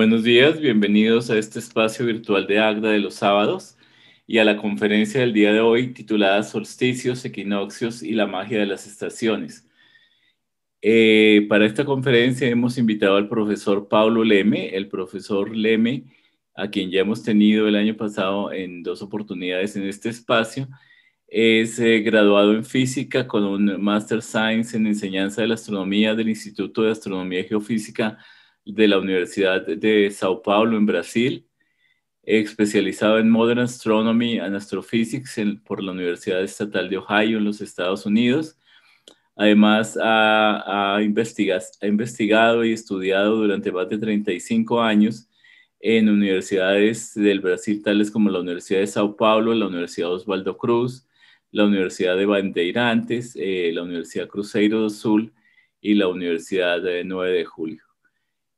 Buenos días, bienvenidos a este espacio virtual de Agda de los sábados y a la conferencia del día de hoy titulada Solsticios, Equinoccios y la magia de las estaciones. Eh, para esta conferencia hemos invitado al profesor Pablo Leme, el profesor Leme, a quien ya hemos tenido el año pasado en dos oportunidades en este espacio. Es eh, graduado en física con un Master Science en enseñanza de la astronomía del Instituto de Astronomía y Geofísica de la Universidad de Sao Paulo en Brasil, especializado en Modern Astronomy and Astrophysics por la Universidad Estatal de Ohio en los Estados Unidos. Además, ha, investigado, investigado y estudiado durante más de 35 años en universidades del Brasil, tales como la Universidad de Sao Paulo, la Universidad Osvaldo Cruz, la Universidad de Bandeirantes, eh, la Universidad Cruzeiro do Sul y la Universidad de 9 de Julio.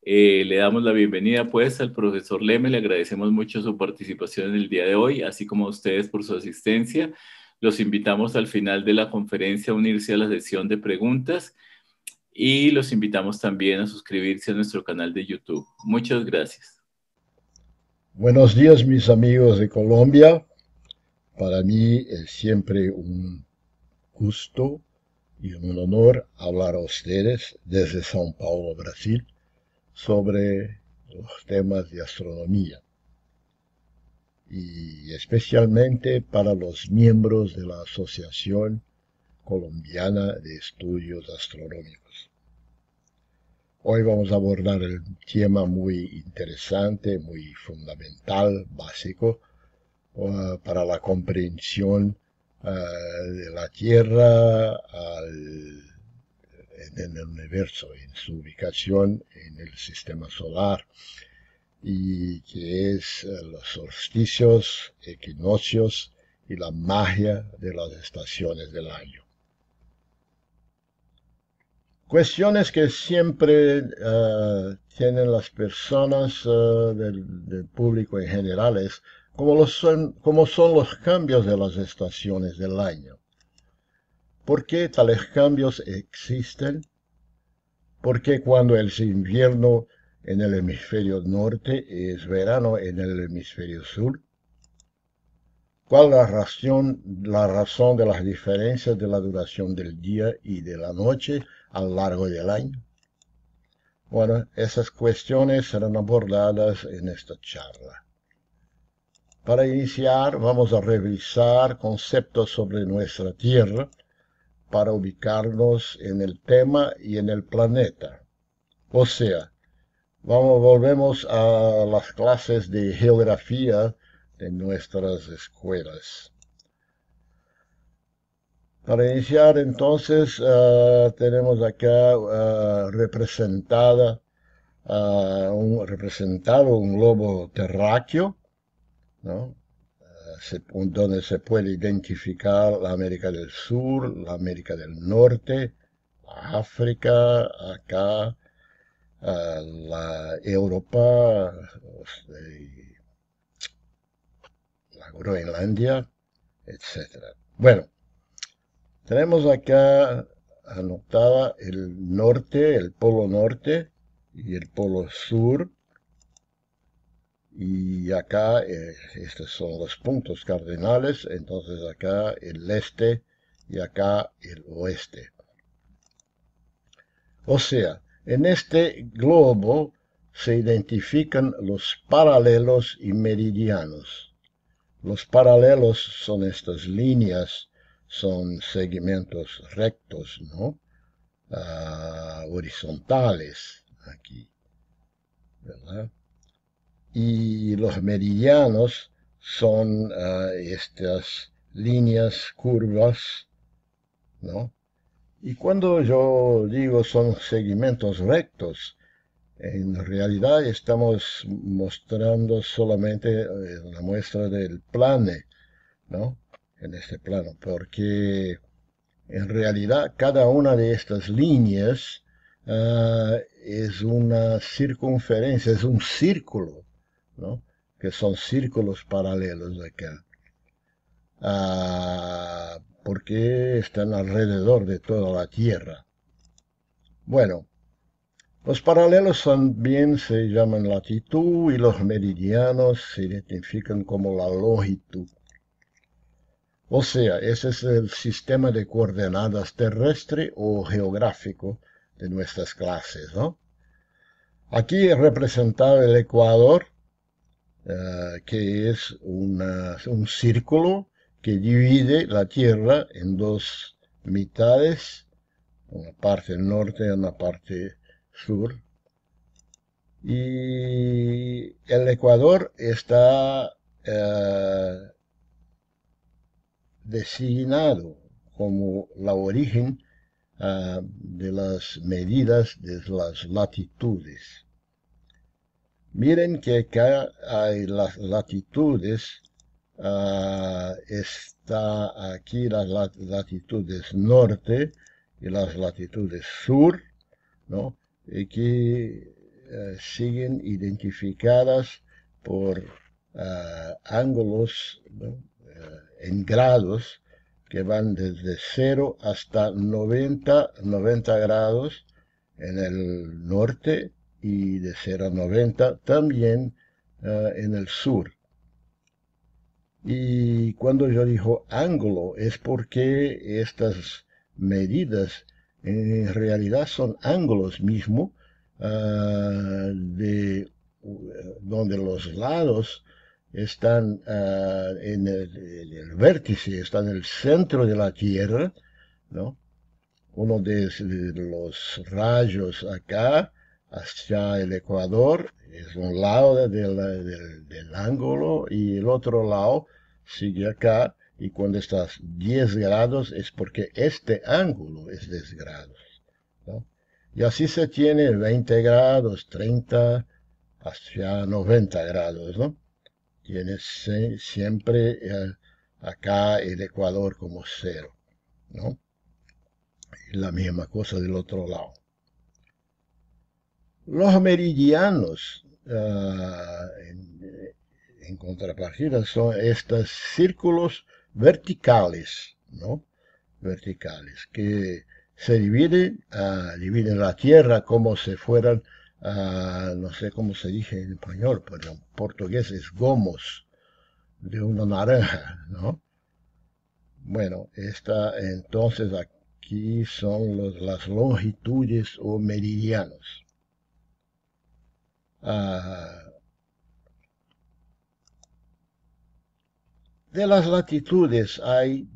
Eh, le damos la bienvenida pues al profesor Leme, le agradecemos mucho su participación en el día de hoy, así como a ustedes por su asistencia. Los invitamos al final de la conferencia a unirse a la sesión de preguntas y los invitamos también a suscribirse a nuestro canal de YouTube. Muchas gracias. Buenos días mis amigos de Colombia. Para mí es siempre un gusto y un honor hablar a ustedes desde São Paulo, Brasil sobre los temas de astronomía y especialmente para los miembros de la Asociación Colombiana de Estudios Astronómicos. Hoy vamos a abordar el tema muy interesante, muy fundamental, básico, ah, para la comprensión ah, de la Tierra al en el universo, en su ubicación en el sistema solar, y que es eh, los solsticios, equinoccios y la magia de las estaciones del año. Cuestiones que siempre eh, tienen las personas eh, del, público en general es son, cómo son los cambios de las estaciones del año ¿Por qué tales cambios existen? ¿Por qué cuando es invierno en el hemisferio norte es verano en el hemisferio sur? ¿Cuál la razón, la razón de las diferencias de la duración del día y de la noche a lo largo del año? Bueno, esas cuestiones serán abordadas en esta charla. Para iniciar, vamos a revisar conceptos sobre nuestra Tierra para ubicarnos en el tema y en el planeta. O sea, vamos, volvemos a las clases de geografía de nuestras escuelas. Para iniciar entonces ah, tenemos acá ah, representada ah, representado un globo terráqueo, ¿no? donde se puede identificar la América del Sur, la América del Norte, África, acá, ah, la Europa, este, la Groenlandia, etc. Bueno, tenemos acá anotada el norte, el polo norte y el polo sur y acá, eh, estos son los puntos cardinales, entonces acá el este y acá el oeste. O sea, en este globo se identifican los paralelos y meridianos. Los paralelos son estas líneas, son segmentos rectos, ¿no? Ah, horizontales aquí, ¿verdad? y los meridianos son ah, estas líneas curvas, ¿no? Y cuando yo digo son segmentos rectos, en realidad estamos mostrando solamente eh, la muestra del plane, ¿no? En este plano, porque en realidad cada una de estas líneas ah, es una circunferencia, es un círculo que son círculos paralelos de aquel, ah, porque están alrededor de toda la Tierra. Bueno, los paralelos también se llaman latitud y los meridianos se identifican como la longitud. O sea, ese es el sistema de coordenadas terrestre o geográfico de nuestras clases, Aquí Aquí representado el Ecuador, Ah, que es un círculo que divide la Tierra en dos mitades, una parte norte y una parte sur. Y el Ecuador está ah, designado como la origen ah, de las medidas de las latitudes. Miren que acá hay las latitudes, ah, está aquí las latitudes norte y las latitudes sur, ¿no? Y que eh, siguen identificadas por ah, ángulos eh, en grados que van desde 0 hasta 90, 90 grados en el norte, y de 0 a 90 también eh, en el sur. Y cuando yo digo ángulo es porque estas medidas en realidad son ángulos mismo eh, de eh, donde los lados están en el, vértice, están en el centro de la Tierra, ¿no? Uno de, los rayos acá hacia el Ecuador, es un lado del, ángulo y el otro lado sigue acá y cuando estás 10 grados es porque este ángulo es 10 grados. Y así se tiene 20 grados, 30, hacia 90 grados. ¿no? Tienes siempre eh, acá el ecuador como cero. ¿no? la misma cosa del otro lado. Los meridianos, ah, eh, en, contrapartida, son estos círculos verticales, ¿no? Verticales, que se dividen, ah, dividen la Tierra como si fueran, ah, no sé cómo se dice en español, pero en portugués es gomos de una naranja, ¿no? Bueno, esta, entonces aquí son las longitudes o meridianos. Ah, de las latitudes hay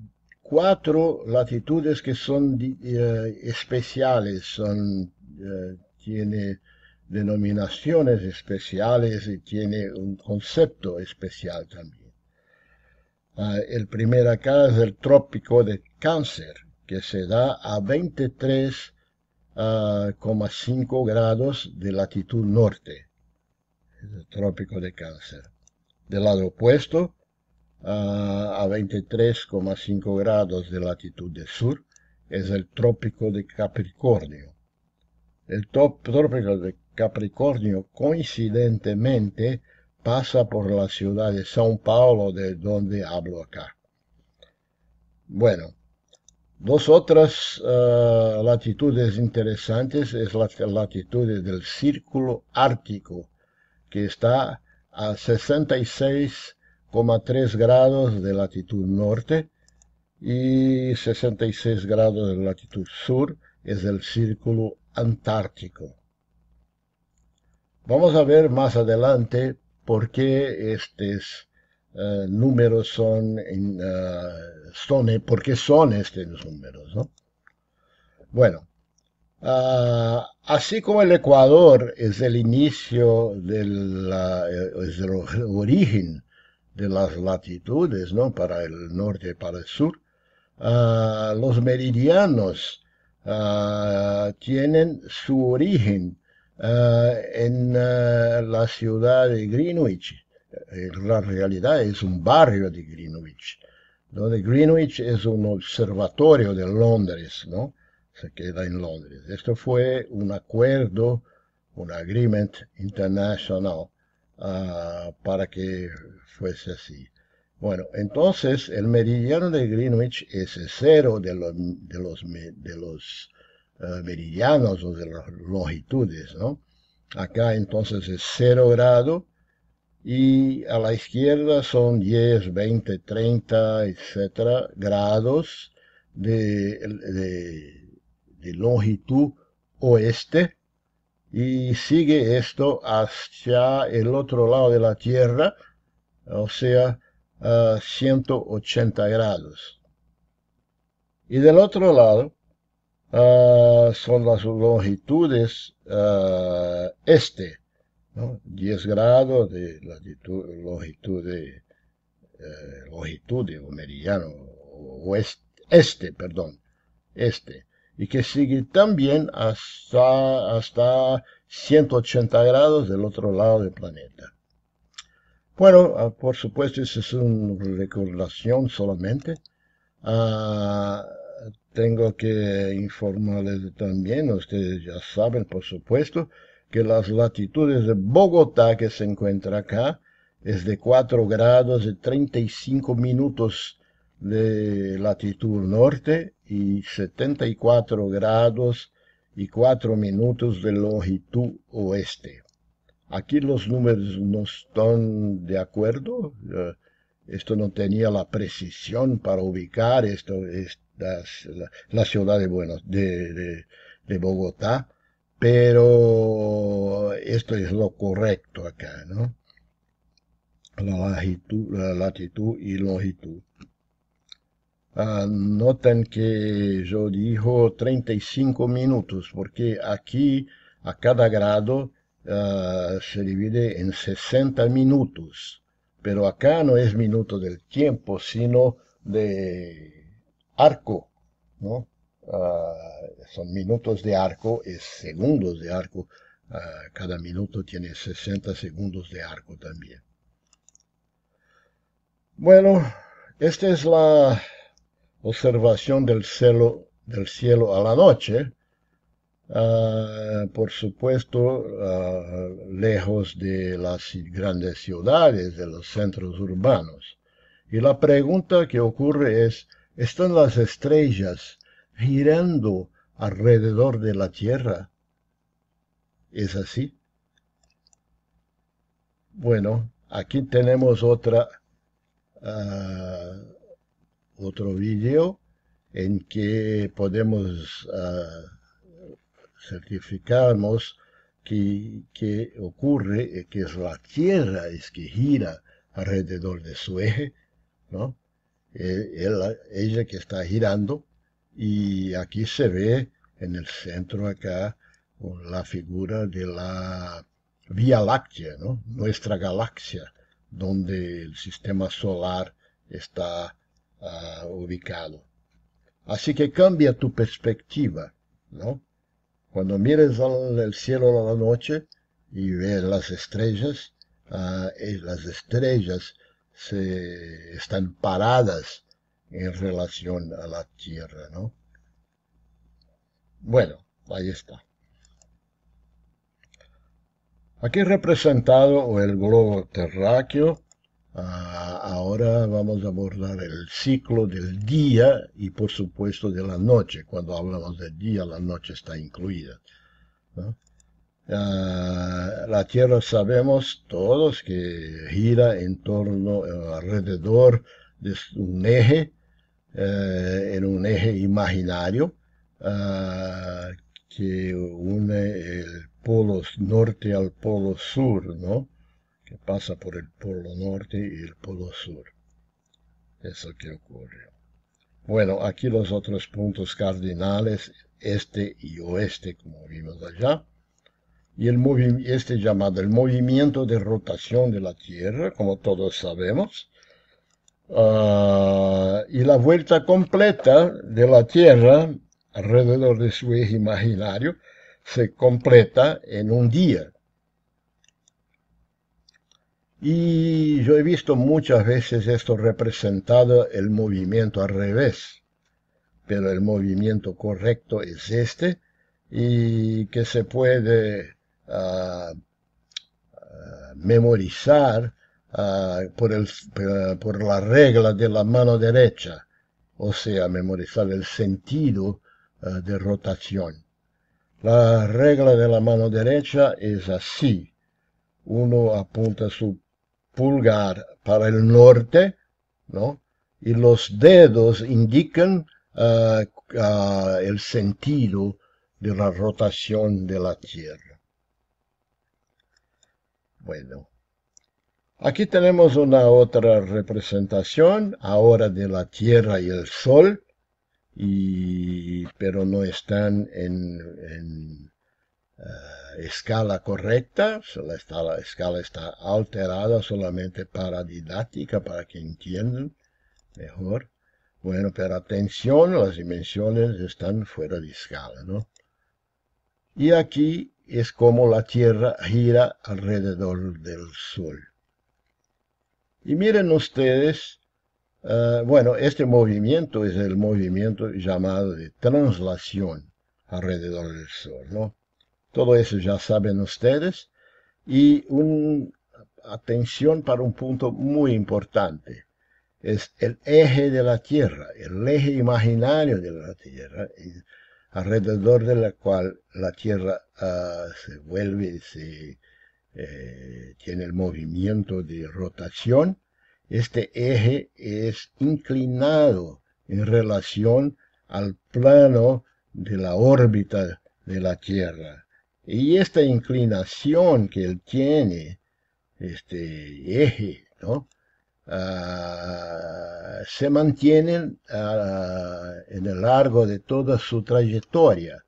cuatro latitudes que son eh, especiales, son, eh, tiene denominaciones especiales y tiene un concepto especial también. Ah, el primer acá es el trópico de cáncer, que se da a 23,5 ah, grados de latitud norte el trópico de cáncer. Del lado opuesto, a 23,5 grados de latitud de sur, es el trópico de Capricornio. El trópico de Capricornio coincidentemente pasa por la ciudad de São Paulo, de donde hablo acá. Bueno, dos otras ah, latitudes interesantes es la latitud del círculo ártico que está a 66,3 grados de latitud norte y 66 grados de latitud sur es el círculo antártico. Vamos a ver más adelante por qué estos eh, números son, en, eh, eh, por son estos números. Bueno, Ah, así como el Ecuador es el inicio del eh, es origen de las latitudes, ¿no? Para el norte y para el sur, ah, los meridianos ah, tienen su origen en la ciudad de Greenwich. Eh, eh, la realidad es un barrio de Greenwich, donde Greenwich es un observatorio de Londres, ¿no? se queda en Londres. Esto fue un acuerdo, un agreement internacional ah, para que fuese así. Bueno, entonces el meridiano de Greenwich es cero de los, de los, ah, meridianos o de las longitudes, ¿no? Acá entonces es cero grado y a la izquierda son 10, 20, 30, etcétera, grados de de longitud oeste, y sigue esto hacia el otro lado de la Tierra, o sea, a 180 grados. Y del otro lado son las longitudes este, 10 grados de latitud, longitud, de, eh, longitud de, o meridiano, o este, perdón, este y que sigue también hasta, hasta 180 grados del otro lado del planeta. Bueno, ah, por supuesto, eso es una recordación solamente. Ah, tengo que informarles también, ustedes ya saben, por supuesto, que las latitudes de Bogotá que se encuentra acá es de 4 grados y 35 minutos de latitud norte y 74 grados y 4 minutos de longitud oeste. Aquí los números no están de acuerdo. Eh, esto no tenía la precisión para ubicar esto, la, ciudad de, Buenos, de, Bogotá, pero esto es lo correcto acá, ¿no? La, longitud, la latitud y longitud. Noten notan que yo digo 35 minutos, porque aquí a cada grado ah, se divide en 60 minutos, pero acá no es minuto del tiempo, sino de arco, ah, son minutos de arco, es segundos de arco, ah, cada minuto tiene 60 segundos de arco también. Bueno, esta es la observación del, cielo del cielo a la noche, ah, por supuesto, ah, lejos de las grandes ciudades, de los centros urbanos. Y la pregunta que ocurre es, ¿están las estrellas girando alrededor de la Tierra? ¿Es así? Bueno, aquí tenemos otra ah, otro vídeo en que podemos ah, certificarnos que, que, ocurre, eh, que es la Tierra es que gira alrededor de su eje, ¿no? Eh, ella que está girando y aquí se ve en el centro acá la figura de la Vía Láctea, ¿no? nuestra galaxia, donde el sistema solar está ubicado. Así que cambia tu perspectiva, ¿no? Cuando mires al, cielo a la noche y ves las estrellas, ah, eh, las estrellas se están paradas en relación a la Tierra, ¿no? Bueno, ahí está. Aquí representado el globo terráqueo Ah, ahora vamos a abordar el ciclo del día y por supuesto de la noche. Cuando hablamos del día, la noche está incluida. Ah, la Tierra sabemos todos que gira en torno, eh, alrededor de un eje, eh, en un eje imaginario ah, que une el polo norte al polo sur, ¿no? pasa por el polo norte y el polo sur. Eso que ocurre. Bueno, aquí los otros puntos cardinales, este y oeste, como vimos allá. Y el este llamado el movimiento de rotación de la Tierra, como todos sabemos. Ah, y la vuelta completa de la Tierra alrededor de su eje imaginario se completa en un día, y yo he visto muchas veces esto representado, el movimiento al revés, pero el movimiento correcto es este y que se puede ah, ah, memorizar ah, por, por la regla de la mano derecha, o sea, memorizar el sentido de rotación. La regla de la mano derecha es así. Uno apunta su pulgar para el norte, ¿no? Y los dedos indican ah, ah, el sentido de la rotación de la Tierra. Bueno, aquí tenemos una otra representación, ahora de la Tierra y el Sol, y, pero no están en eh, escala correcta, la escala, está alterada solamente para didáctica, para que entiendan mejor. Bueno, pero atención, las dimensiones están fuera de escala, ¿no? Y aquí es como la Tierra gira alrededor del Sol. Y miren ustedes, eh, bueno, este movimiento es el movimiento llamado de translación alrededor del Sol, ¿no? Todo eso ya saben ustedes. Y atención para un punto muy importante. Es el eje de la Tierra, el eje imaginario de la Tierra, alrededor de la cual la Tierra ah, se vuelve, se, eh, tiene el movimiento de rotación. Este eje es inclinado en relación al plano de la órbita de la Tierra. Y esta inclinación que él tiene, este eje, ¿no? Ah, se mantiene ah, en el largo de toda su trayectoria.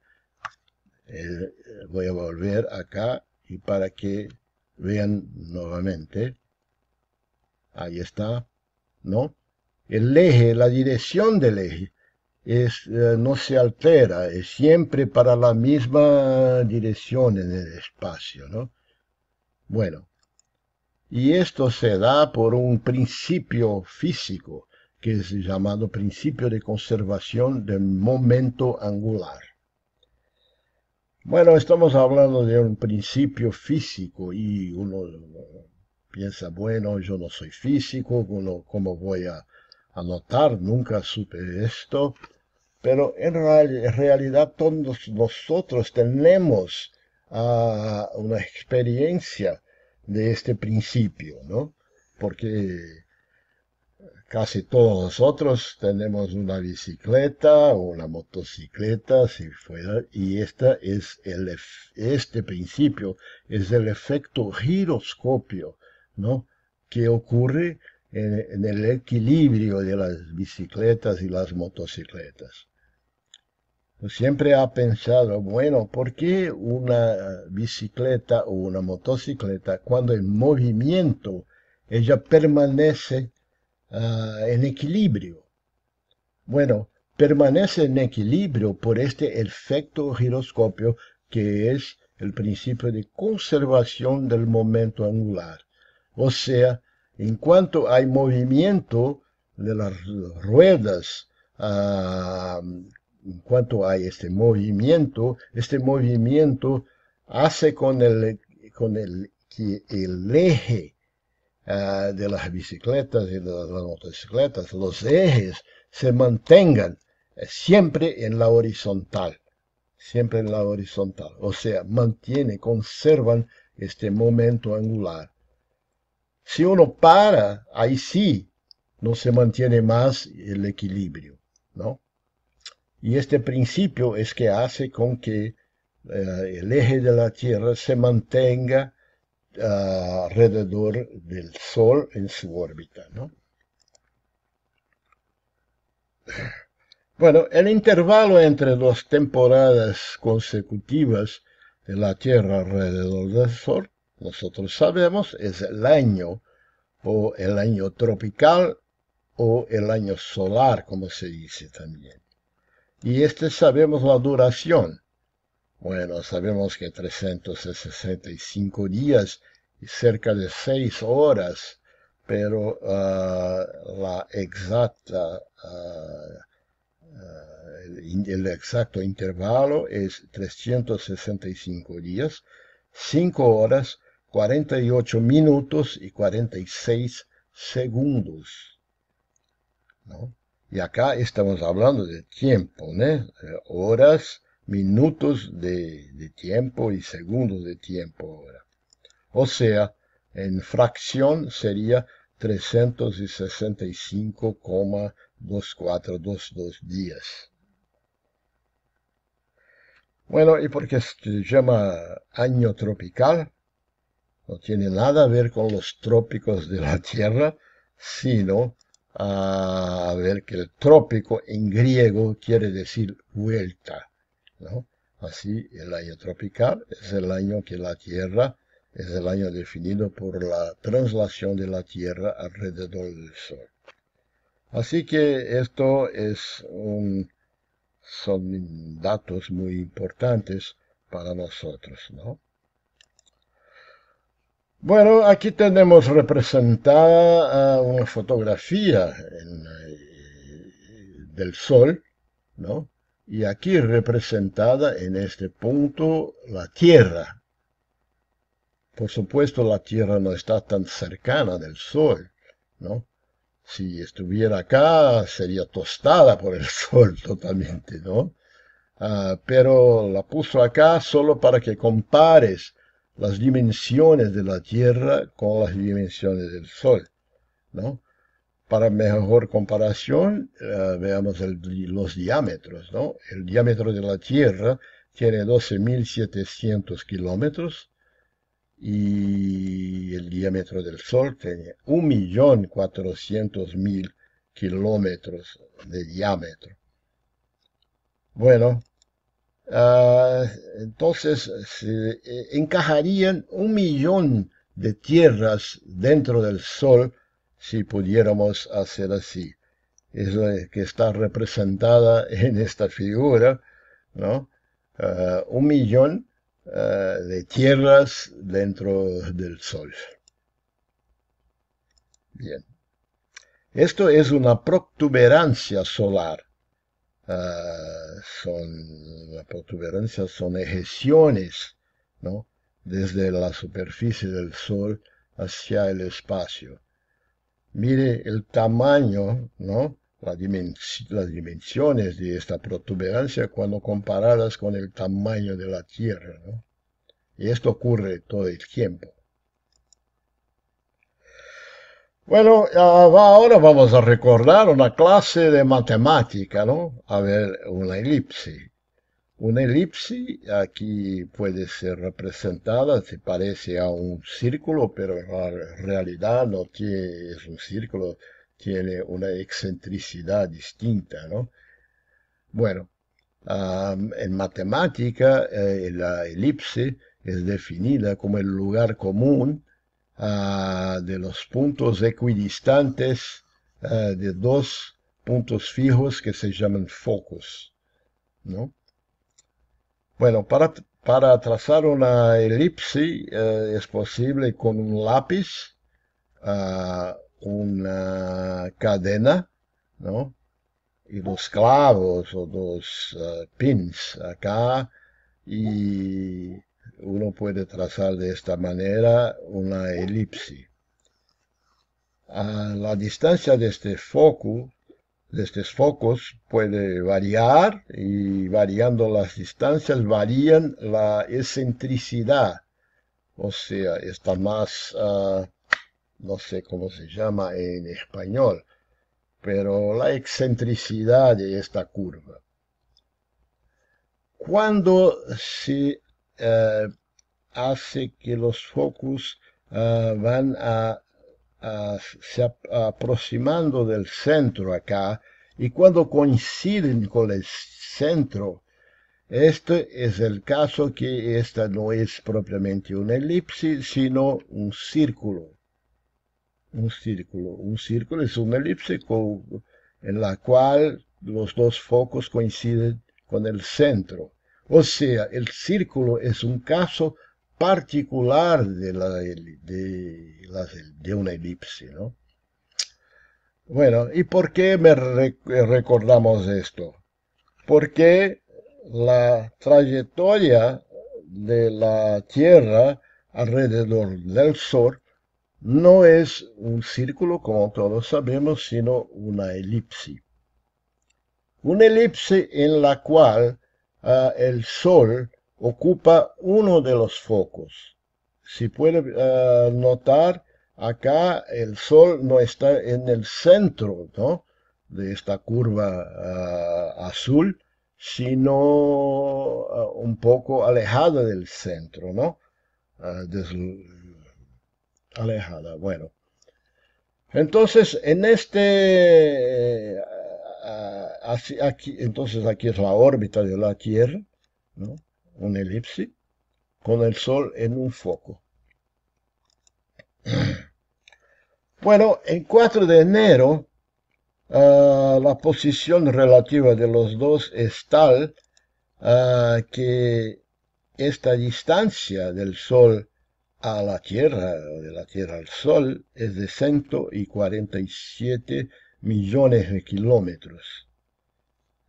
voy a volver acá y para que vean nuevamente. Ahí está, ¿no? El eje, la dirección del eje eh, no se altera, es siempre para la misma dirección en el espacio, ¿no? Bueno, y esto se da por un principio físico, que es llamado principio de conservación del momento angular. Bueno, estamos hablando de un principio físico y uno piensa, bueno, yo no soy físico, como voy a anotar? Nunca supe esto pero en realidad todos nosotros tenemos ah, una experiencia de este principio, ¿no? Porque casi todos nosotros tenemos una bicicleta o una motocicleta, si fuera, y esta es el, este principio es el efecto giroscopio, ¿no? Que ocurre en, el equilibrio de las bicicletas y las motocicletas. siempre ha pensado, bueno, ¿por qué una bicicleta o una motocicleta, cuando en movimiento, ella permanece ah, en equilibrio? Bueno, permanece en equilibrio por este efecto giroscopio que es el principio de conservación del momento angular. O sea, en cuanto hay movimiento de las ruedas, ah, en cuanto hay este movimiento, este movimiento hace con el, con el que el eje ah, de las bicicletas y de las motocicletas, los ejes, se mantengan siempre en la horizontal, siempre en la horizontal, o sea, mantiene, conservan este momento angular. Si uno para, ahí sí no se mantiene más el equilibrio, ¿no? Y este principio es que hace con que eh, el eje de la Tierra se mantenga ah, alrededor del Sol en su órbita, ¿no? Bueno, el intervalo entre dos temporadas consecutivas de la Tierra alrededor del Sol nosotros sabemos, es el año, o el año tropical, o el año solar, como se dice también. Y este sabemos la duración. Bueno, sabemos que 365 días y cerca de 6 horas, pero ah, la exacta, ah, ah, el exacto intervalo es 365 días, 5 horas 48 minutos y 46 segundos. ¿no? Y acá estamos hablando de tiempo, ¿no? Eh, horas, minutos de, tiempo y segundos de tiempo ahora. O sea, en fracción sería 365,2422 días. Bueno, ¿y por qué se llama año tropical? no tiene nada a ver con los trópicos de la Tierra, sino a ver que el trópico en griego quiere decir vuelta, ¿no? Así, el año tropical es el año que la Tierra, es el año definido por la translación de la Tierra alrededor del Sol. Así que esto es un, son datos muy importantes para nosotros, ¿no? Bueno, aquí tenemos representada una fotografía eh, del Sol, ¿no? Y aquí representada en este punto la Tierra. Por supuesto, la Tierra no está tan cercana del Sol, ¿no? Si estuviera acá, sería tostada por el Sol totalmente, ¿no? Ah, pero la puso acá solo para que compares las dimensiones de la Tierra con las dimensiones del Sol, ¿no? Para mejor comparación, eh, veamos los diámetros, ¿no? El diámetro de la Tierra tiene 12.700 kilómetros y el diámetro del Sol tiene 1.400.000 kilómetros de diámetro. Bueno, Ah, entonces se eh, encajarían un millón de tierras dentro del Sol si pudiéramos hacer así. Es que está representada en esta figura, ¿no? Ah, un millón ah, de tierras dentro del Sol. Bien. Esto es una protuberancia solar Ah, son la protuberancia, son ejeciones, ¿no? Desde la superficie del Sol hacia el espacio. Mire el tamaño, ¿no? las dimensiones de esta protuberancia cuando comparadas con el tamaño de la Tierra, ¿no? Y esto ocurre todo el tiempo. Bueno, ahora vamos a recordar una clase de matemática, ¿no? A ver, una elipse. Una elipse aquí puede ser representada, se parece a un círculo, pero en realidad no tiene, es un círculo, tiene una excentricidad distinta, ¿no? Bueno, en matemática eh, la elipse es definida como el lugar común Ah, de los puntos equidistantes ah, de dos puntos fijos que se llaman focos. ¿no? Bueno, para, para trazar una elipse eh, es posible con un lápiz, ah, una cadena, ¿no? y dos clavos o dos pins acá y uno puede trazar de esta manera una elipse. la distancia de este foco, de estos focos puede variar y variando las distancias varían la excentricidad. O sea, está más, ah, no sé cómo se llama en español, pero la excentricidad de esta curva. Cuando se eh, hace que los focos eh, van a, se aproximando del centro acá y cuando coinciden con el centro, este es el caso que esta no es propiamente una elipse sino un círculo. Un círculo. Un círculo es una elipse en la cual los dos focos coinciden con el centro. O sea, el círculo es un caso particular de, la, de, una elipse, ¿no? Bueno, ¿y por qué me recordamos esto? Porque la trayectoria de la Tierra alrededor del Sol no es un círculo, como todos sabemos, sino una elipse. Una elipse en la cual Ah, el sol ocupa uno de los focos. Si puede ah, notar, acá el sol no está en el centro de esta curva ah, azul, sino un poco alejada del centro, ¿no? alejada, bueno. Entonces, en este eh, aquí, entonces aquí es la órbita de la Tierra, ¿no? un elipse, con el Sol en un foco. Bueno, el 4 de enero, ah, la posición relativa de los dos es tal ah, que esta distancia del Sol a la Tierra, o de la Tierra al Sol, es de 147 millones de kilómetros.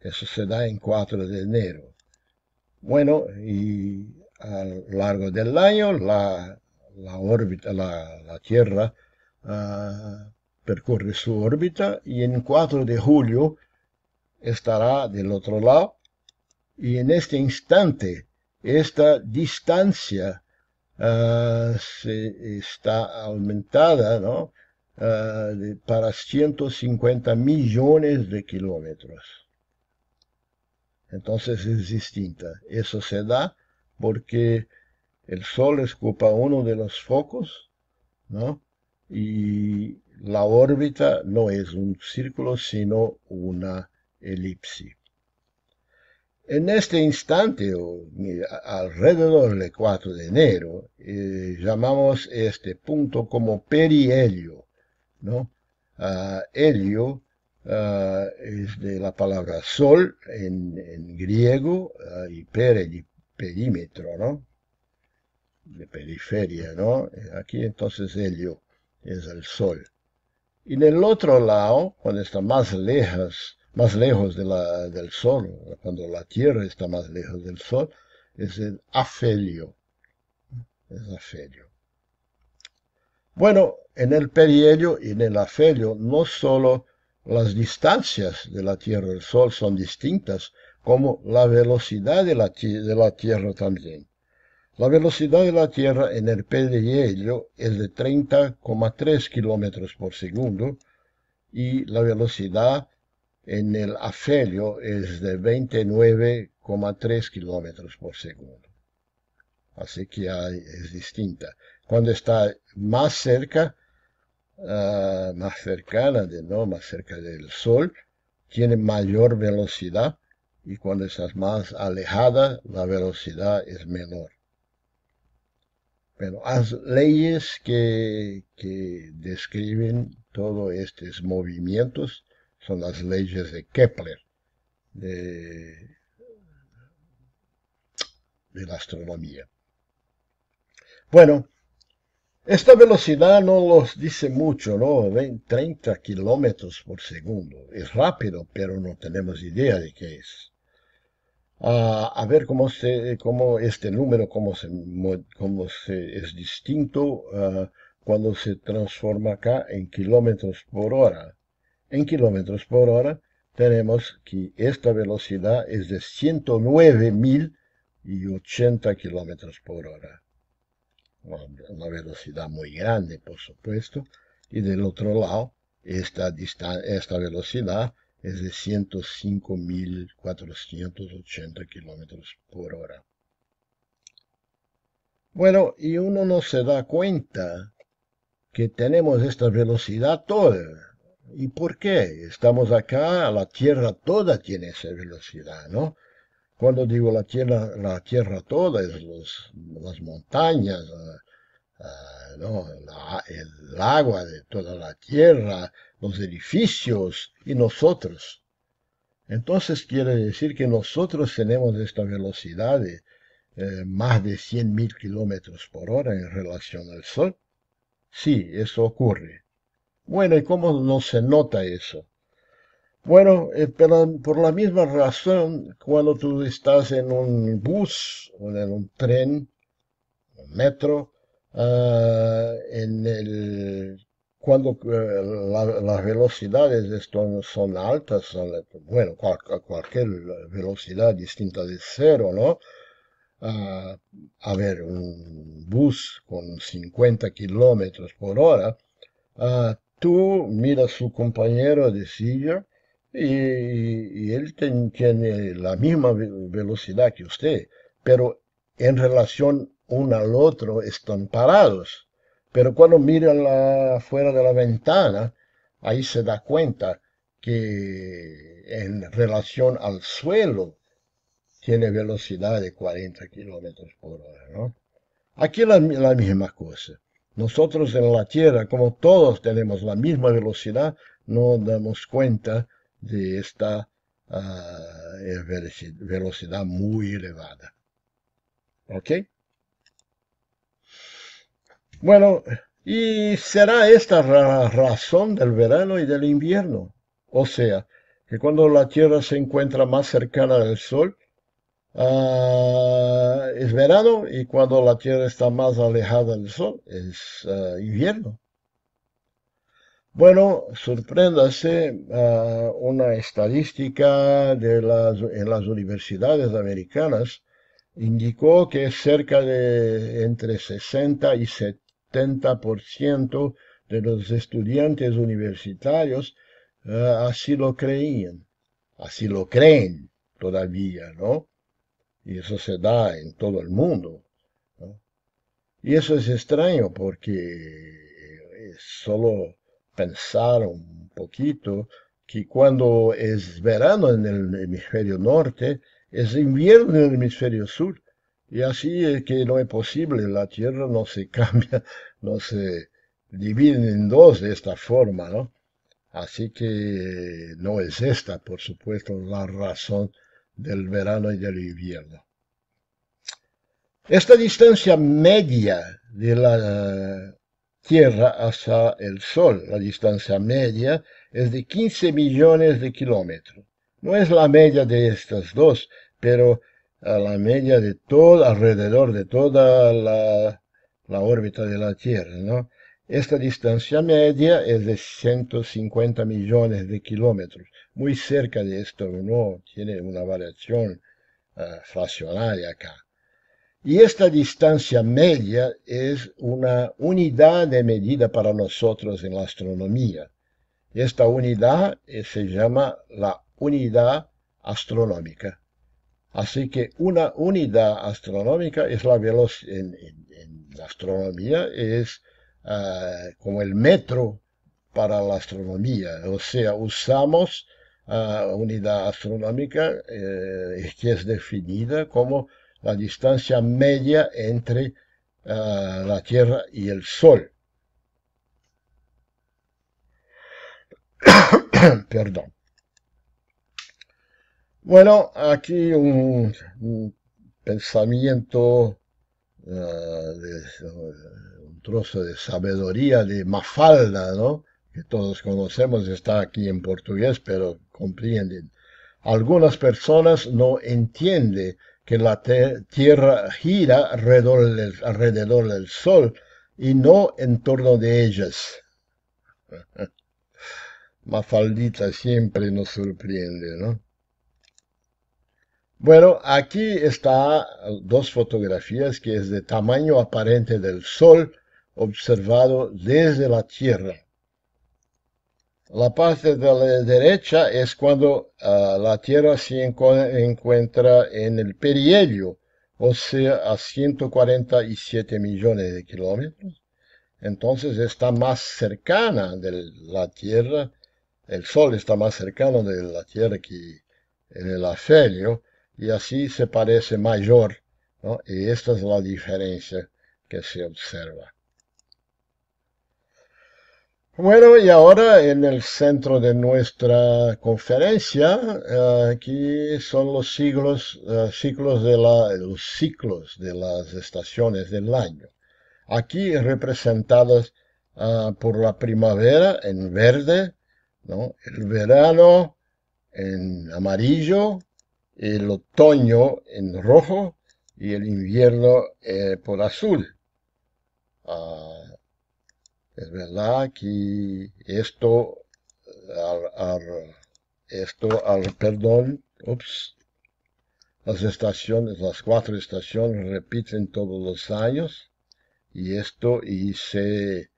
Eso se da en 4 de enero. Bueno, y a lo largo del año la, la órbita, la, la Tierra ah, percorre su órbita y en 4 de julio estará del otro lado y en este instante esta distancia ah, se está aumentada ¿no? Ah, para 150 millones de kilómetros. Entonces es distinta. Eso se da porque el Sol escupa uno de los focos, ¿no? Y la órbita no es un círculo, sino una elipse. En este instante, alrededor del 4 de enero, eh, llamamos este punto como perihelio, ¿no? Ah, helio Ah, es de la palabra sol en, griego ah, y pere perímetro, ¿no? De periferia, ¿no? Aquí entonces ello es el sol. Y en el otro lado, cuando está más lejos, más lejos de la, del sol, cuando la Tierra está más lejos del sol, es el afelio. Es afelio. Bueno, en el perielio y en el afelio no solo las distancias de la Tierra al Sol son distintas, como la velocidad de la, Tierra también. La velocidad de la Tierra en el hielo es de 30,3 kilómetros por segundo y la velocidad en el afelio es de 29,3 kilómetros por segundo. Así que es distinta. Cuando está más cerca, Ah, más cercana, de, ¿no? más cerca del Sol, tiene mayor velocidad y cuando estás más alejada la velocidad es menor. Pero las leyes que, describen todos estos movimientos son las leyes de Kepler, de la astronomía. Bueno, esta velocidad no los dice mucho, ¿no? 30 kilómetros por segundo. Es rápido, pero no tenemos idea de qué es. Ah, a ver cómo, se, cómo este número, cómo, se, se, es distinto ah, cuando se transforma acá en kilómetros por hora. En kilómetros por hora tenemos que esta velocidad es de 109.080 kilómetros por hora una velocidad muy grande, por supuesto, y del otro lado, esta, esta velocidad es de 105.480 kilómetros por hora. Bueno, y uno no se da cuenta que tenemos esta velocidad toda. ¿Y por qué? Estamos acá, la Tierra toda tiene esa velocidad, ¿no? Cuando digo la tierra, la tierra toda, es los, las montañas, ah, ah, el agua de toda la tierra, los edificios y nosotros. Entonces quiere decir que nosotros tenemos esta velocidad de eh, más de 100.000 kilómetros por hora en relación al Sol. Sí, eso ocurre. Bueno, ¿y cómo no se nota eso? Bueno, eh, por la misma razón, cuando tú estás en un bus, o en un tren, un metro, ah, en el, cuando eh, las velocidades son altas, bueno, cualquier velocidad distinta de cero, ¿no? Ah, a ver, un bus con 50 kilómetros por hora, ah, tú miras a su compañero de silla, y, él tiene la misma velocidad que usted, pero en relación uno al otro están parados. Pero cuando mira afuera fuera de la ventana, ahí se da cuenta que en relación al suelo tiene velocidad de 40 kilómetros por hora. Aquí la, la misma cosa. Nosotros en la Tierra, como todos tenemos la misma velocidad, no damos cuenta de esta ah, velocidad muy elevada. ¿Ok? Bueno, y será esta la razón del verano y del invierno. O sea, que cuando la Tierra se encuentra más cercana al Sol, ah, es verano y cuando la Tierra está más alejada del Sol, es ah, invierno. Bueno, sorpréndase eh, una estadística de las, en las universidades americanas indicó que cerca de entre 60 y 70% de los estudiantes universitarios eh, así lo creían, así lo creen todavía, ¿no? Y eso se da en todo el mundo. Y eso es extraño porque es eh, solo pensar un poquito que cuando es verano en el hemisferio norte, es invierno en el hemisferio sur. Y así es que no es posible, la Tierra no se cambia, no se divide en dos de esta forma, ¿no? Así que eh, no es esta, por supuesto, la razón del verano y del invierno. Esta distancia media de la Tierra hasta el Sol. La distancia media es de 15 millones de kilómetros. No es la media de estas dos, pero ah, la media de todo, alrededor de toda la, órbita de la Tierra, ¿no? Esta distancia media es de 150 millones de kilómetros, muy cerca de esto, no tiene una variación fraccionaria ah, acá. Y esta distancia media es una unidad de medida para nosotros en la astronomía. Esta unidad eh, se llama la unidad astronómica. Así que una unidad astronómica es la velocidad, en, la astronomía es ah, como el metro para la astronomía, o sea, usamos la ah, unidad astronómica eh, que es definida como la distancia media entre eh, la Tierra y el Sol. Perdón. Bueno, aquí un, pensamiento eh, de, un trozo de sabiduría de Mafalda, ¿no? que todos conocemos, está aquí en portugués, pero comprenden. Algunas personas no entienden que la Tierra gira alrededor del, Sol y no en torno de ellas. Mafaldita siempre nos sorprende, ¿no? Bueno, aquí está dos fotografías que es de tamaño aparente del Sol observado desde la Tierra. La parte de la derecha es cuando ah, la Tierra se encuentra en el perihelio, o sea, a 147 millones de kilómetros. Entonces está más cercana de la Tierra, el Sol está más cercano de la Tierra que en el afelio, y así se parece mayor. Y esta es la diferencia que se observa. Bueno, y ahora en el centro de nuestra conferencia, eh, aquí son los siglos, eh, ciclos de los ciclos de las estaciones del año. Aquí representadas ah, por la primavera en verde, el verano en amarillo, el otoño en rojo y el invierno eh, por azul. Ah, es verdad que esto al, esto al perdón, ups, las estaciones, las cuatro estaciones repiten todos los años y esto y se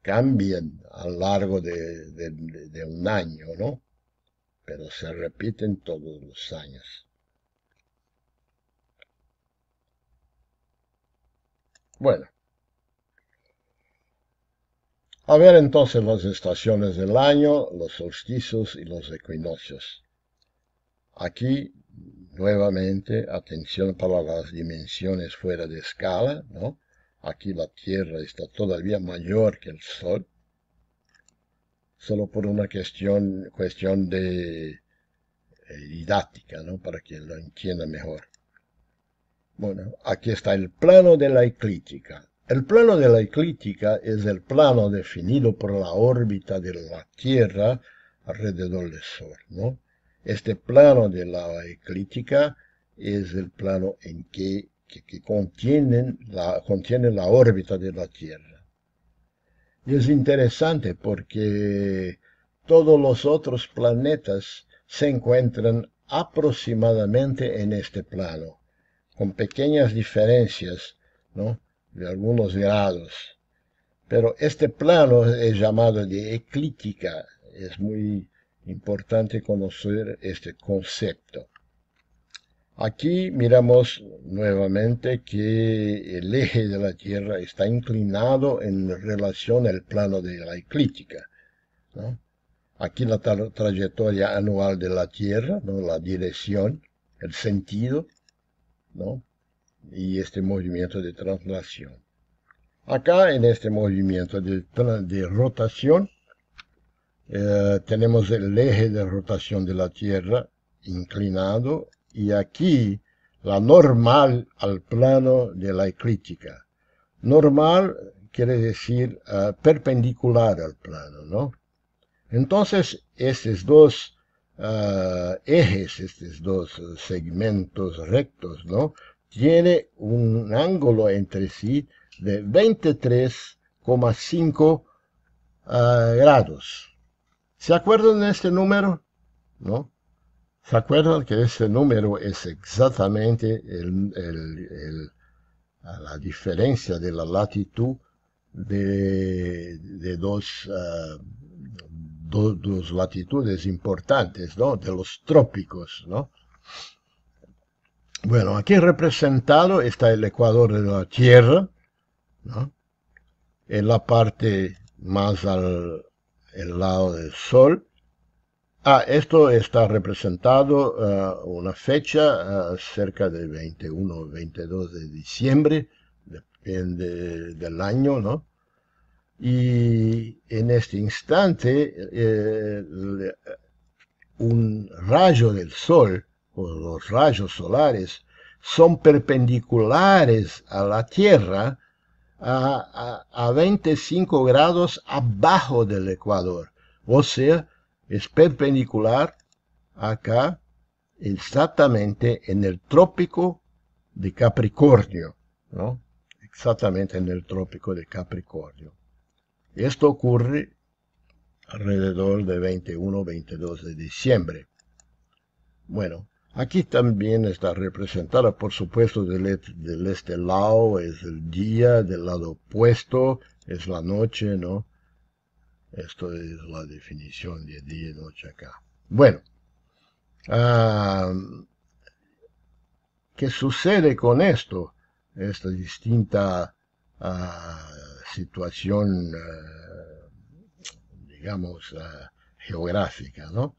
cambian a lo largo de un año, ¿no? Pero se repiten todos los años. Bueno. A ver entonces las estaciones del año, los solsticios y los equinoccios. Aquí, nuevamente, atención para las dimensiones fuera de escala, ¿no? Aquí la Tierra está todavía mayor que el Sol, solo por una cuestión, cuestión de eh, didáctica, ¿no? Para que lo entienda mejor. Bueno, aquí está el plano de la eclíptica. El plano de la eclíptica es el plano definido por la órbita de la Tierra alrededor del Sol. ¿no? Este plano de la eclíptica es el plano en que, que, la, contiene la órbita de la Tierra. Y es interesante porque todos los otros planetas se encuentran aproximadamente en este plano, con pequeñas diferencias, ¿no? de algunos grados. Pero este plano es llamado de eclítica. Es muy importante conocer este concepto. Aquí miramos nuevamente que el eje de la Tierra está inclinado en relación al plano de la eclítica. Aquí la trayectoria anual de la Tierra, ¿no? la dirección, el sentido, ¿no? y este movimiento de translación. Acá en este movimiento de, rotación eh, tenemos el eje de rotación de la Tierra inclinado y aquí la normal al plano de la eclíptica. Normal quiere decir eh, perpendicular al plano, ¿no? Entonces, estos dos eh, ejes, estos dos segmentos rectos, ¿no? tiene un ángulo entre sí de 23,5 ah, grados. ¿Se acuerdan de este número? ¿No? ¿Se acuerdan que este número es exactamente la diferencia de la latitud de, dos, ah, dos, latitudes importantes, ¿no? De los trópicos, ¿no? Bueno, aquí representado está el ecuador de la Tierra, en la parte más al lado del Sol. Ah, esto está representado eh, una fecha eh, cerca del 21 o 22 de diciembre, depende del año, ¿no? Y en este instante, eh, un rayo del Sol los rayos solares, son perpendiculares a la Tierra a, 25 grados abajo del ecuador. O sea, es perpendicular acá exactamente en el trópico de Capricornio, ¿no? Exactamente en el trópico de Capricornio. Esto ocurre alrededor de 21-22 de diciembre. Bueno, Aquí también está representada, por supuesto, del, este lado es el día, del lado opuesto es la noche, ¿no? Esto es la definición de día y noche acá. Bueno, ¿qué sucede con esto? Esta distinta ah, situación, ah, digamos, ah, geográfica, ¿no?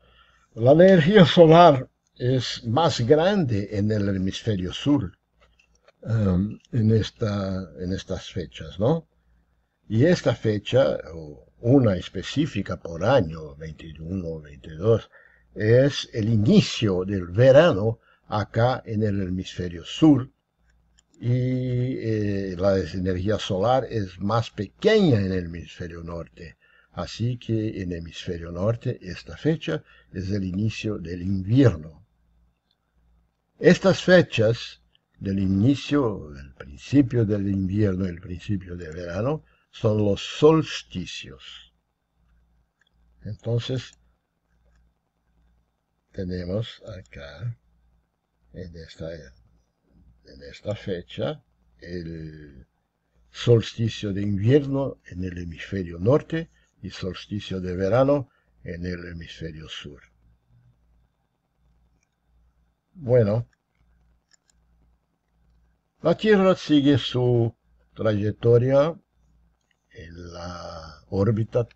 La energía solar es más grande en el hemisferio sur em, en, en estas fechas, ¿no? Y esta fecha, una específica por año, 21 o 22, es el inicio del verano acá en el hemisferio sur y eh, la energía solar es más pequeña en el hemisferio norte. Así que en el hemisferio norte esta fecha es el inicio del invierno. Estas fechas del inicio, del principio del invierno y el principio del verano son los solsticios. Entonces, tenemos acá, en esta, en esta fecha, el solsticio de invierno en el hemisferio norte y solsticio de verano en el hemisferio sur bueno. La Tierra sigue su trayectoria en la órbita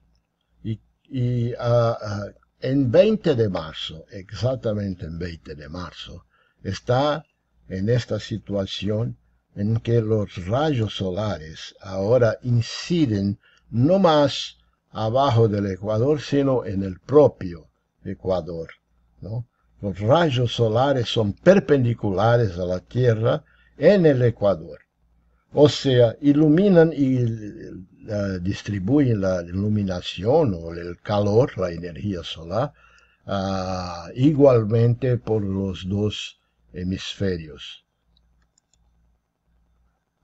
y, ah, ah, en 20 de marzo, exactamente en 20 de marzo, está en esta situación en que los rayos solares ahora inciden no más abajo del ecuador, sino en el propio ecuador. ¿no? Los rayos solares son perpendiculares a la Tierra en el ecuador. O sea, iluminan y eh, distribuyen la iluminación o el calor, la energía solar, ah, igualmente por los dos hemisferios.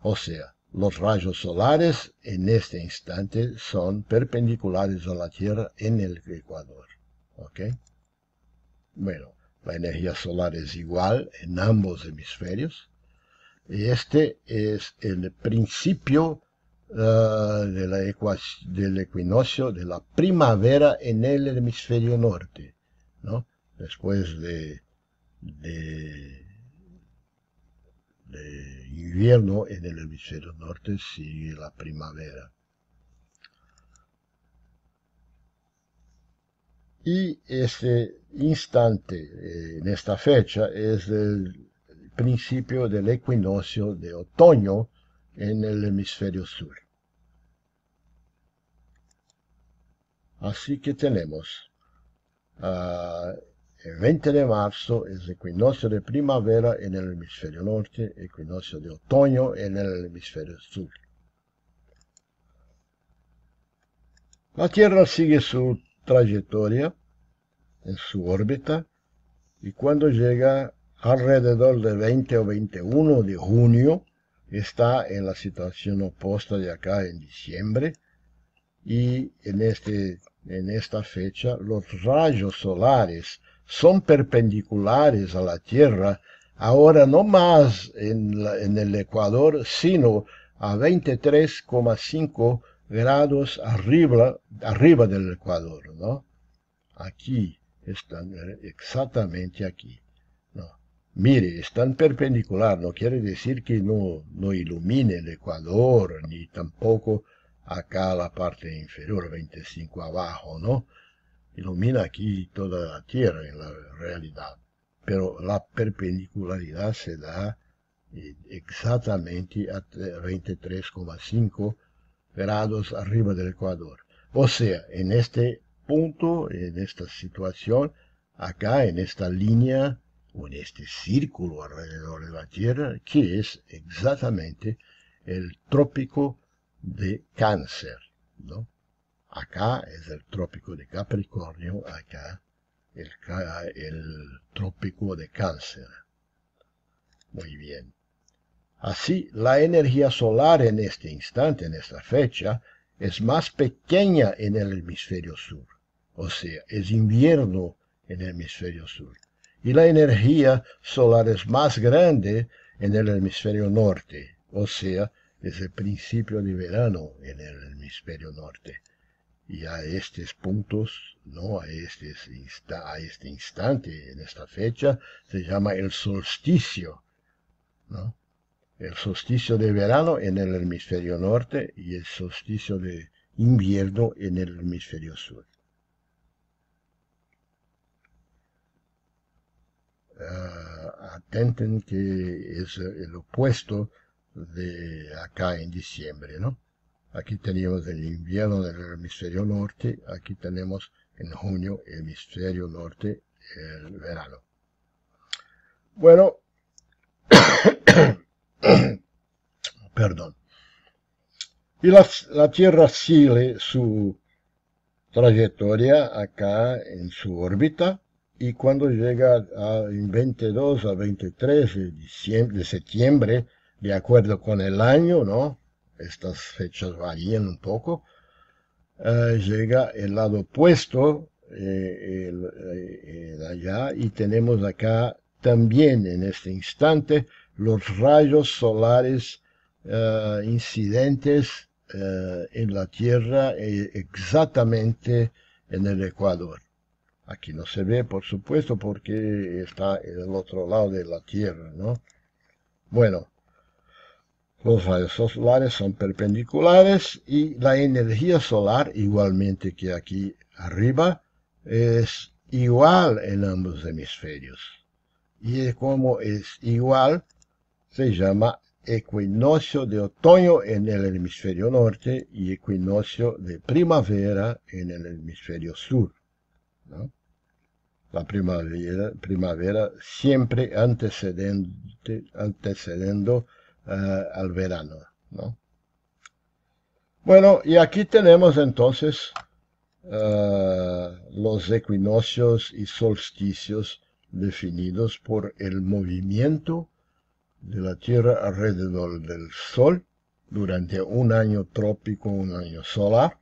O sea, los rayos solares en este instante son perpendiculares a la Tierra en el ecuador. ¿Ok? Bueno, la energía solar es igual en ambos hemisferios. Y este es el principio eh, de la del equinoccio de la primavera en el hemisferio norte. Después de, de invierno en el hemisferio norte sigue la primavera. Y este instante, eh, en esta fecha, es el principio del equinoccio de otoño en el hemisferio sur. Así que tenemos ah, el 20 de marzo el equinoccio de primavera en el hemisferio norte, equinoccio de otoño en el hemisferio sur. La Tierra sigue su trayectoria en su órbita y cuando llega alrededor del 20 o 21 de junio, está en la situación opuesta de acá en diciembre y en, este, en esta fecha los rayos solares son perpendiculares a la Tierra, ahora no más en, en el Ecuador, sino a 23,5 grados arriba, arriba del ecuador, ¿no? Aquí están, eh, exactamente aquí. ¿no? Mire, están perpendicular, no quiere decir que no, no ilumine el ecuador, ni tampoco acá la parte inferior, 25 abajo, ¿no? Ilumina aquí toda la Tierra en la realidad. Pero la perpendicularidad se da eh, exactamente a 23,5 grados arriba del ecuador. O sea, en este punto, en esta situación, acá en esta línea o en este círculo alrededor de la Tierra, que es exactamente el trópico de cáncer. ¿no? Acá es el trópico de Capricornio, acá el trópico de cáncer. Muy bien así la energía solar en este instante en esta fecha es más pequeña en el hemisferio sur o sea es invierno en el hemisferio sur y la energía solar es más grande en el hemisferio norte o sea es el principio de verano en el hemisferio norte y a estos puntos, ¿no? a, este a este instante, en esta fecha, se llama el solsticio. ¿no? el solsticio de verano en el hemisferio norte y el solsticio de invierno en el hemisferio sur. Ah, atenten que es el opuesto de acá en diciembre, Aquí tenemos el invierno del hemisferio norte, aquí tenemos en junio hemisferio norte el verano. Bueno, Perdón. Y la, Tierra sigue su trayectoria acá en su órbita y cuando llega a 22 a 23 de, septiembre, de acuerdo con el año, ¿no? Estas fechas varían un poco. Eh, llega el lado opuesto eh, eh, allá y tenemos acá también en este instante los rayos solares eh, incidentes eh, en la Tierra eh, exactamente en el ecuador. Aquí no se ve, por supuesto, porque está en el otro lado de la Tierra, ¿no? Bueno, los rayos solares son perpendiculares y la energía solar, igualmente que aquí arriba, es igual en ambos hemisferios. Y como es igual, se llama equinoccio de otoño en el hemisferio norte y equinoccio de primavera en el hemisferio sur. La primavera, primavera siempre antecedente, antecediendo eh, al verano. Bueno, y aquí tenemos entonces eh, los equinoccios y solsticios definidos por el movimiento de la Tierra alrededor del Sol durante un año trópico, un año solar,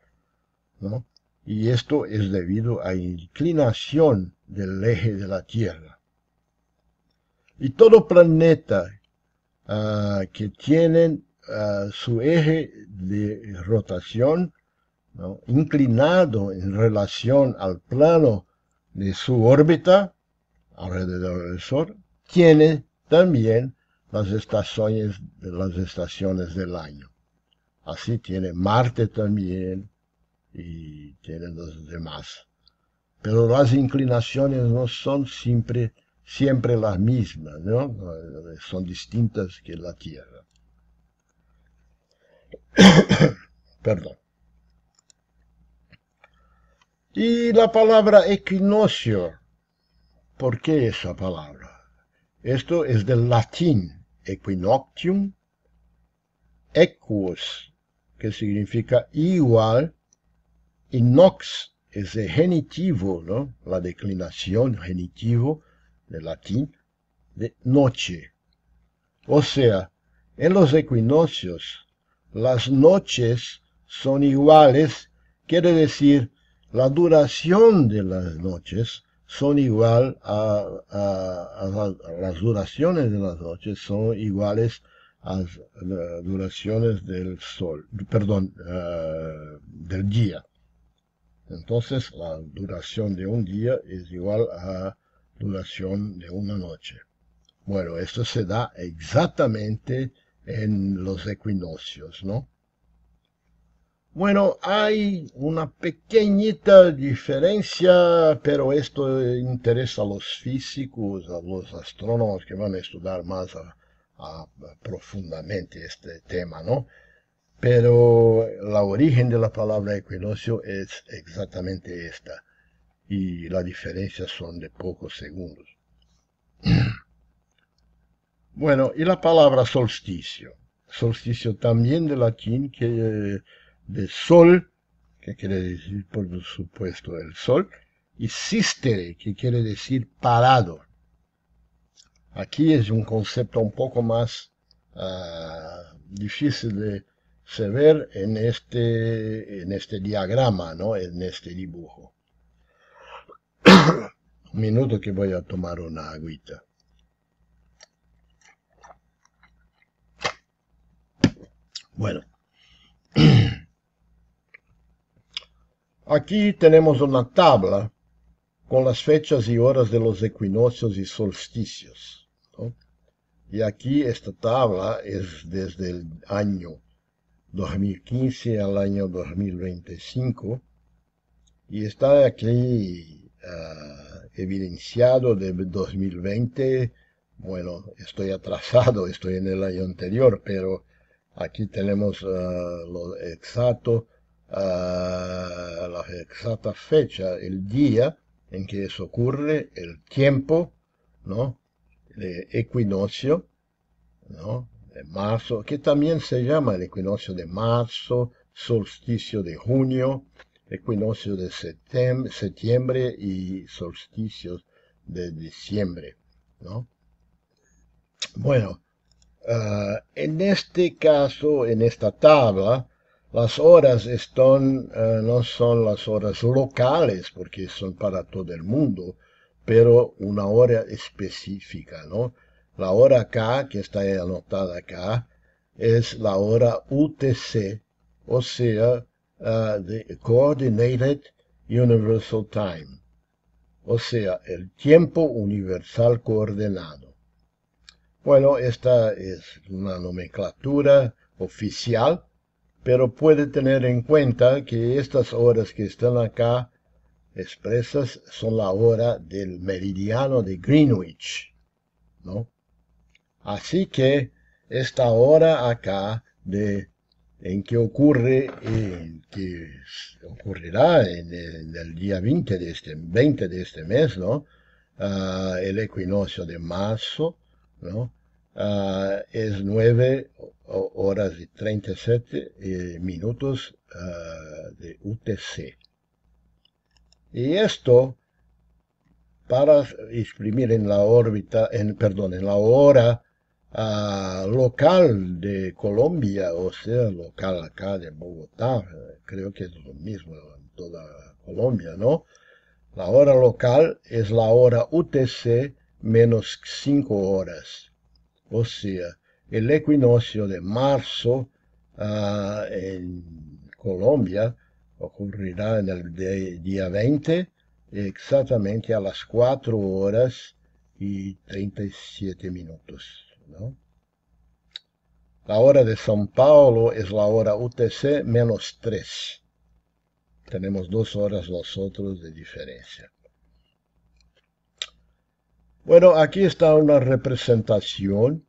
¿no? y esto es debido a inclinación del eje de la Tierra. Y todo planeta ah, que tiene ah, su eje de rotación inclinado en relación al plano de su órbita alrededor del Sol, tiene también las estaciones, las estaciones del año. Así tiene Marte también y tiene los demás. Pero las inclinaciones no son siempre, siempre las mismas, ¿no? son distintas que la Tierra. Perdón. Y la palabra equinoccio, ¿por qué esa palabra? Esto es del latín, equinoctium, equus, que significa igual, y nox es el genitivo, la declinación genitivo de latín, de noche. O sea, en los equinoccios, las noches son iguales, quiere decir, la duración de las noches son igual a, las duraciones de las noches, son iguales a las duraciones del sol, perdón, eh, del día. Entonces la duración de un día es igual a duración de una noche. Bueno, esto se da exactamente en los equinoccios, ¿no? Bueno, hay una pequeñita diferencia, pero esto interesa a los físicos, a los astrónomos que van a estudiar más profundamente este tema, ¿no? Pero la origen de la palabra equinoccio es exactamente esta, y las diferencias son de pocos segundos. Bueno, y la palabra solsticio, solsticio también de latín que de sol, que quiere decir por supuesto el sol, y sistere, que quiere decir parado. Aquí es un concepto un poco más ah, difícil de se ver en este, en este diagrama, ¿no? en este dibujo. un minuto que voy a tomar una agüita. Bueno, Aquí tenemos una tabla con las fechas y horas de los equinoccios y solsticios. Y aquí esta tabla es desde el año 2015 al año 2025 y está aquí ah, evidenciado de 2020. Bueno, estoy atrasado, estoy en el año anterior, pero aquí tenemos ah, lo exacto a ah, la exacta fecha, el día en que eso ocurre, el tiempo, ¿no? De equinoccio, ¿no? De marzo, que también se llama el equinoccio de marzo, solsticio de junio, equinoccio de septiembre y solsticio de diciembre, ¿no? Bueno, ah, en este caso, en esta tabla, las horas eh, no son las horas locales, porque son para todo el mundo, pero una hora específica, ¿no? La hora acá, que está anotada acá, es la hora UTC, o sea, the eh, Coordinated Universal Time, o sea, el tiempo universal coordenado. Bueno, esta es una nomenclatura oficial pero puede tener en cuenta que estas horas que están acá expresas son la hora del meridiano de Greenwich, ¿no? Así que esta hora acá de en que ocurre, en que ocurrirá en el, día 20 de este, 20 de este mes, ¿no? Ah, el equinoccio de marzo, ¿no? Ah, es 9 horas y 37 eh, minutos ah, de UTC. Y esto para exprimir en la órbita, en, perdón, en la hora ah, local de Colombia, o sea, local acá de Bogotá, creo que es lo mismo en toda Colombia, ¿no? La hora local es la hora UTC menos 5 horas. O sea, el equinoccio de marzo ah, en Colombia ocurrirá en el día 20, exactamente a las 4 horas y 37 minutos. La hora de São Paulo es la hora UTC menos 3. Tenemos dos horas nosotros de diferencia. Bueno, aquí está una representación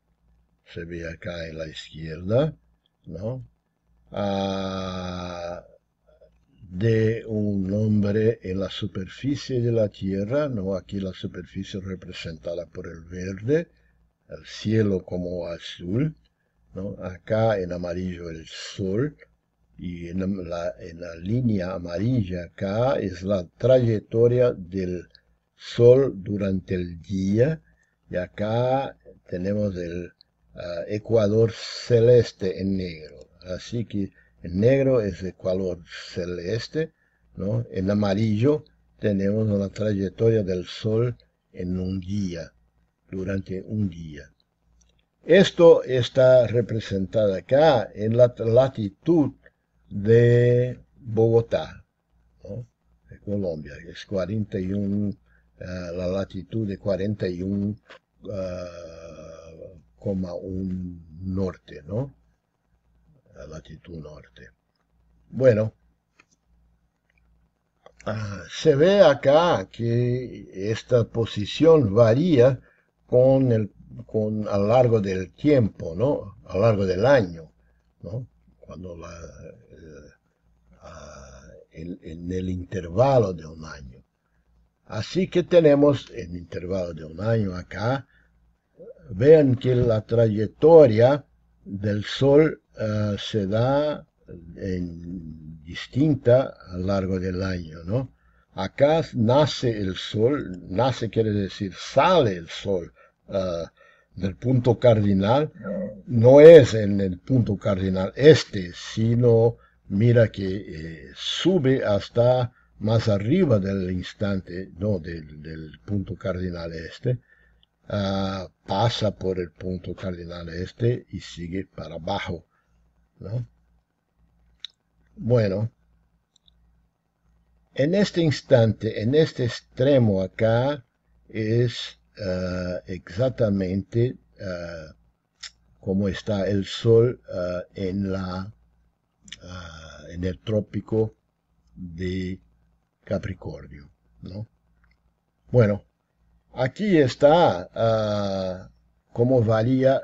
se ve acá en la izquierda, ¿no? Ah, de un hombre en la superficie de la Tierra, ¿no? Aquí la superficie representada por el verde, el cielo como azul, ¿no? Acá en amarillo el sol, y en la, en la línea amarilla acá es la trayectoria del sol durante el día, y acá tenemos el Ecuador celeste en negro. Así que en negro es el color celeste, ¿no? En amarillo tenemos la trayectoria del Sol en un día, durante un día. Esto está representado acá en la latitud de Bogotá, Colombia. Es 41, ah, la latitud de 41 un norte, ¿no? La latitud norte. Bueno, ah, se ve acá que esta posición varía con el con a lo largo del tiempo, ¿no? A lo largo del año, ¿no? Cuando la, eh, en el intervalo de un año. Así que tenemos el intervalo de un año acá vean que la trayectoria del Sol eh, se da distinta a lo largo del año, ¿no? Acá nace el Sol, nace quiere decir sale el Sol eh, del punto cardinal, no es en el punto cardinal este, sino mira que eh, sube hasta más arriba del instante, no, del punto cardinal este, Ah, pasa por el punto cardinal este y sigue para abajo. ¿no? Bueno, en este instante, en este extremo acá, es ah, exactamente ah, como está el Sol en, la, en el trópico de Capricornio. ¿no? Bueno, Aquí está ah, cómo varía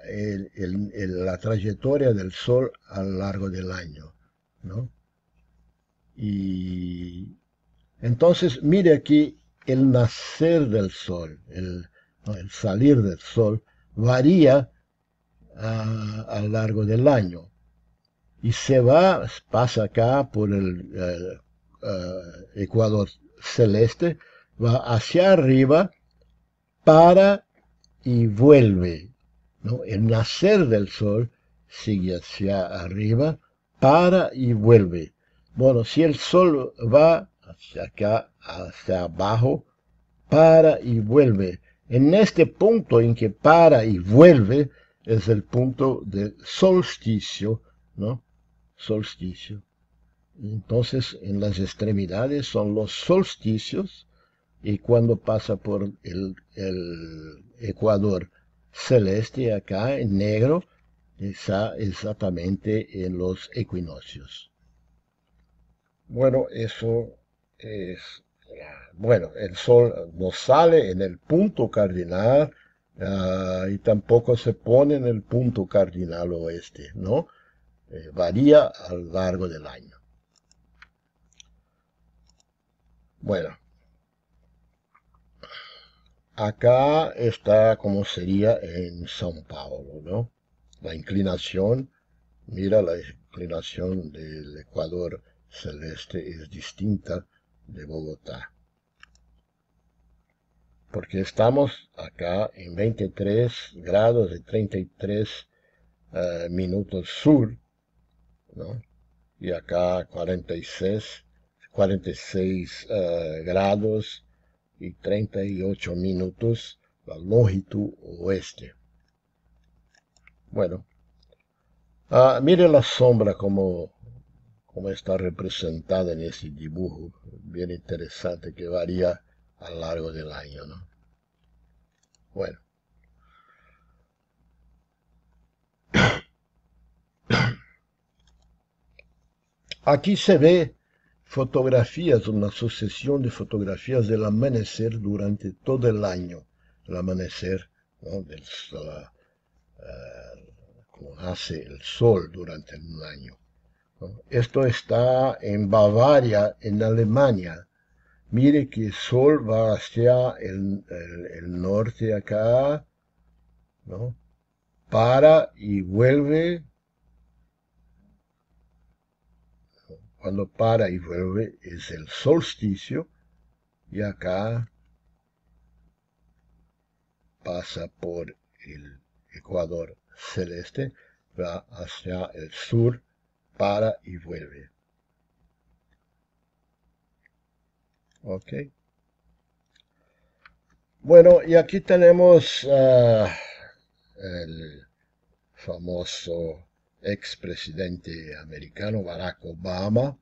la trayectoria del Sol a lo largo del año. ¿no? Y entonces, mire aquí el nacer del Sol, el, salir del Sol, varía ah, a lo largo del año. Y se va, pasa acá por el ah, ecuador celeste, va hacia arriba para y vuelve. ¿no? El nacer del sol sigue hacia arriba, para y vuelve. Bueno, si el sol va hacia acá, hacia abajo, para y vuelve. En este punto en que para y vuelve es el punto del solsticio, ¿no? Solsticio. Entonces, en las extremidades son los solsticios y cuando pasa por el, Ecuador celeste acá, en negro, está exactamente en los equinoccios. Bueno, eso es... Bueno, el sol no sale en el punto cardinal ah, y tampoco se pone en el punto cardinal oeste, ¿no? Eh, varía a lo largo del año. Bueno, Acá está como sería en São Paulo, ¿no? La inclinación, mira la inclinación del Ecuador celeste es distinta de Bogotá. Porque estamos acá en 23 grados y 33 eh, minutos sur, ¿no? Y acá 46, 46 eh, grados y 38 minutos la longitud oeste. Bueno, ah, mire la sombra como, como está representada en ese dibujo, bien interesante que varía a lo largo del año. Bueno. Aquí se ve fotografías, una sucesión de fotografías del amanecer durante todo el año. El amanecer, ¿no? del, eh, hace el sol durante un año. Esto está en Bavaria, en Alemania. Mire que el sol va hacia el, el norte acá, ¿no? Para y vuelve cuando para y vuelve es el solsticio y acá pasa por el ecuador celeste, va hacia el sur, para y vuelve. Ok. Bueno, y aquí tenemos ah, el famoso expresidente americano Barack Obama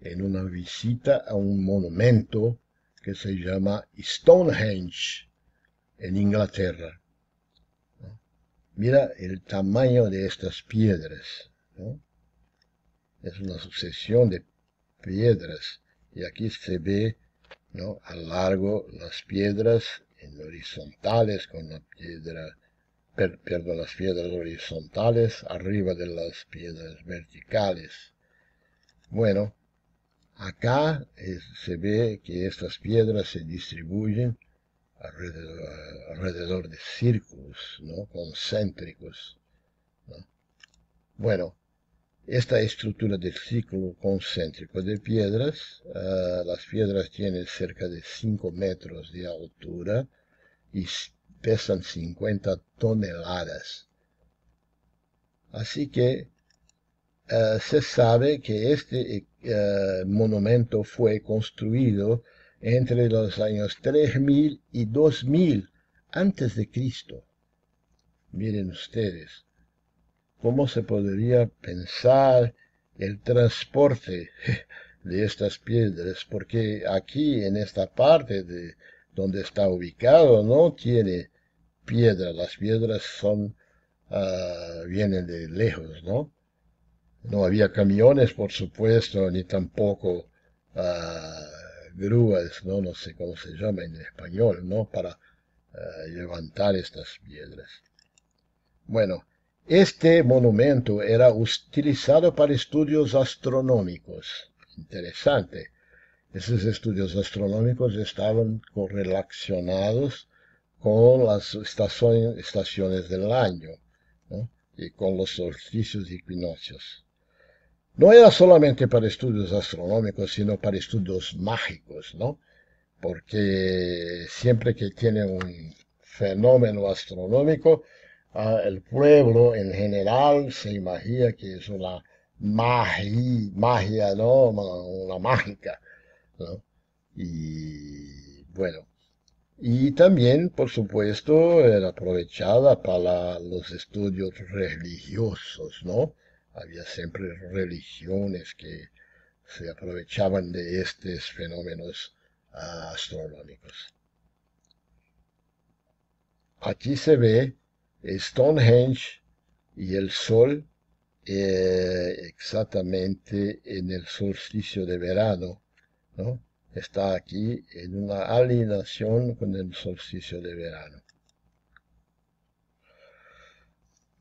en una visita a un monumento que se llama Stonehenge en Inglaterra. Mira el tamaño de estas piedras. Es una sucesión de piedras y aquí se ve a largo las piedras en horizontales con la piedra perdón, las piedras horizontales arriba de las piedras verticales. Bueno, acá eh, se ve que estas piedras se distribuyen alrededor, de círculos ¿no? concéntricos. Bueno, esta estructura del círculo concéntrico de piedras, ah, las piedras tienen cerca de 5 metros de altura y pesan 50 toneladas. Así que eh, se sabe que este eh, monumento fue construido entre los años 3000 y 2000 antes de Cristo. Miren ustedes, ¿cómo se podría pensar el transporte de estas piedras? Porque aquí en esta parte de donde está ubicado no tiene piedras. Las piedras son, ah, vienen de lejos, ¿no? No había camiones, por supuesto, ni tampoco ah, grúas, ¿no? No sé cómo se llama en español, ¿no? Para ah, levantar estas piedras. Bueno, este monumento era utilizado para estudios astronómicos. Interesante. Esos estudios astronómicos estaban correlacionados con las estaciones, del año y con los solsticios y equinoccios. No era solamente para estudios astronómicos, sino para estudios mágicos, ¿no? Porque siempre que tiene un fenómeno astronómico, ah, el pueblo en general se imagina que es una magia, magia ¿no? Una mágica, ¿no? Y bueno, y también, por supuesto, era aprovechada para los estudios religiosos, ¿no? Había siempre religiones que se aprovechaban de estos fenómenos astronómicos. Aquí se ve Stonehenge y el Sol eh, exactamente en el solsticio de verano, ¿no? está aquí en una alineación con el solsticio de verano.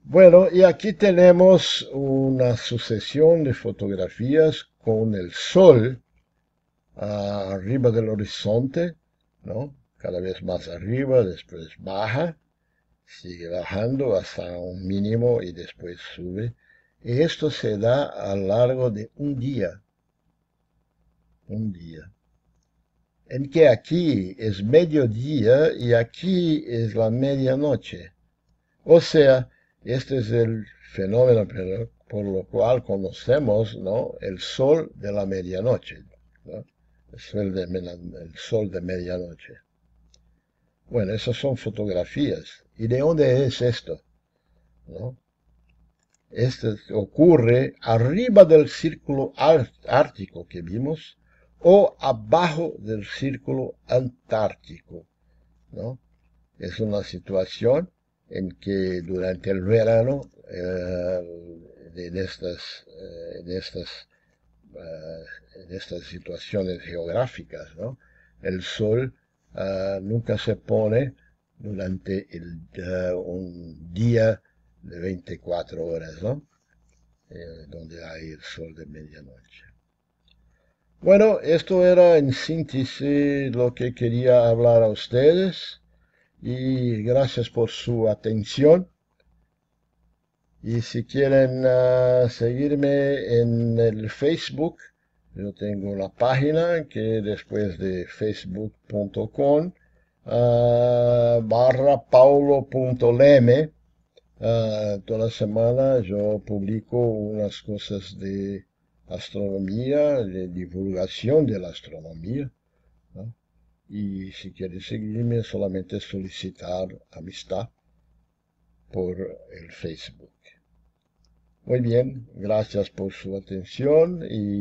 Bueno, y aquí tenemos una sucesión de fotografías con el sol ah, arriba del horizonte, ¿no? Cada vez más arriba, después baja, sigue bajando hasta un mínimo y después sube. Y esto se da a lo largo de un día. Un día en que aquí es mediodía y aquí es la medianoche. O sea, este es el fenómeno por lo cual conocemos ¿no? el sol de la medianoche. El, sol de, medianoche. Bueno, esas son fotografías. ¿Y de dónde es esto? Esto ocurre arriba del círculo ártico que vimos, o abajo del círculo antártico. ¿no? Es una situación en que durante el verano eh, en estas, eh, estas, eh, estas situaciones geográficas, ¿no? el sol ah, nunca se pone durante ah, un día de 24 horas, ¿no? donde hay el sol de medianoche. Bueno, esto era en síntesis lo que quería hablar a ustedes y gracias por su atención. Y si quieren ah, seguirme en el Facebook, yo tengo la página que después de facebook.com ah, barra paulo.leme. Ah, toda semana yo publico unas cosas de astronomía, de divulgación de la astronomía. Y si quiere seguirme, solamente solicitar amistad por el Facebook. Muy bien, gracias por su atención y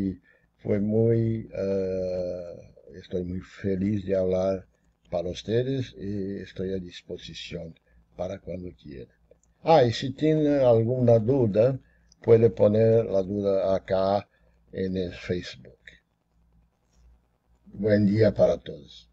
fue muy, eh, estoy muy feliz de hablar para ustedes y estoy a disposición para cuando quiera. Ah, y si tienen alguna duda, puede poner la duda acá en el Facebook. Buen día para todos.